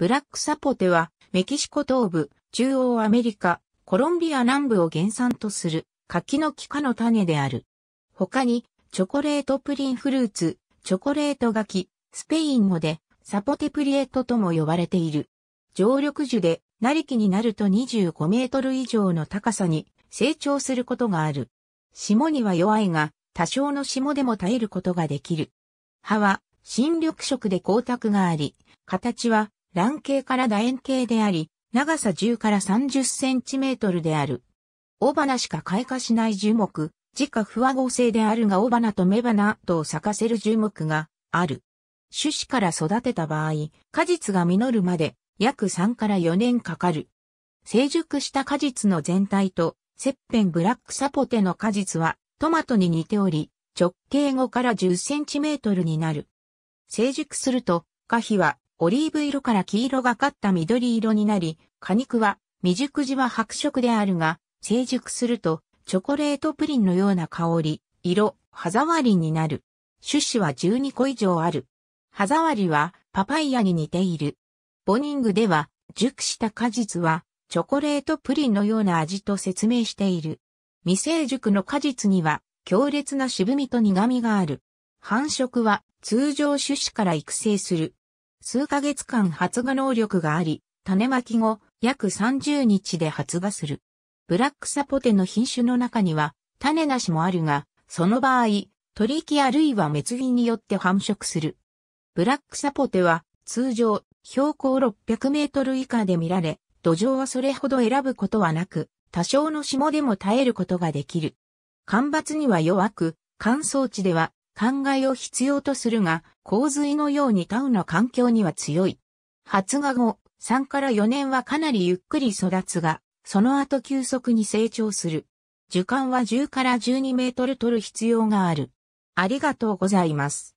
ブラックサポテは、メキシコ東部、中央アメリカ、コロンビア南部を原産とする柿の木科の種である。他に、チョコレートプリンフルーツ、チョコレート柿、スペイン語でサポテプリエトとも呼ばれている。常緑樹で、なりきになると25メートル以上の高さに成長することがある。霜には弱いが、多少の霜でも耐えることができる。葉は、新緑色で光沢があり、形は卵形から楕円形であり、長さ10から30センチメートルである。大花しか開花しない樹木、自家不和合成であるが大花と雌花とを咲かせる樹木がある。種子から育てた場合、果実が実るまで約3から4年かかる。成熟した果実の全体と、切片ブラックサポテの果実はトマトに似ており、直径5から10センチメートルになる。成熟すると、花皮はオリーブ色から黄色がかった緑色になり、果肉は未熟時は白色であるが、成熟するとチョコレートプリンのような香り、色、歯触りになる。種子は12個以上ある。歯触りはパパイヤに似ている。ボニングでは熟した果実はチョコレートプリンのような味と説明している。未成熟の果実には強烈な渋みと苦味がある。繁殖は通常種子から育成する。数ヶ月間発芽能力があり、種まき後、約30日で発芽する。ブラックサポテの品種の中には、種なしもあるが、その場合、取引あるいは滅菌によって繁殖する。ブラックサポテは、通常、標高600メートル以下で見られ、土壌はそれほど選ぶことはなく、多少の霜でも耐えることができる。干ばつには弱く、乾燥地では灌漑を必要とするが、洪水のようにタウの環境には強い。発芽後、3から4年はかなりゆっくり育つが、その後急速に成長する。樹間は10から12メートル取る必要がある。ありがとうございます。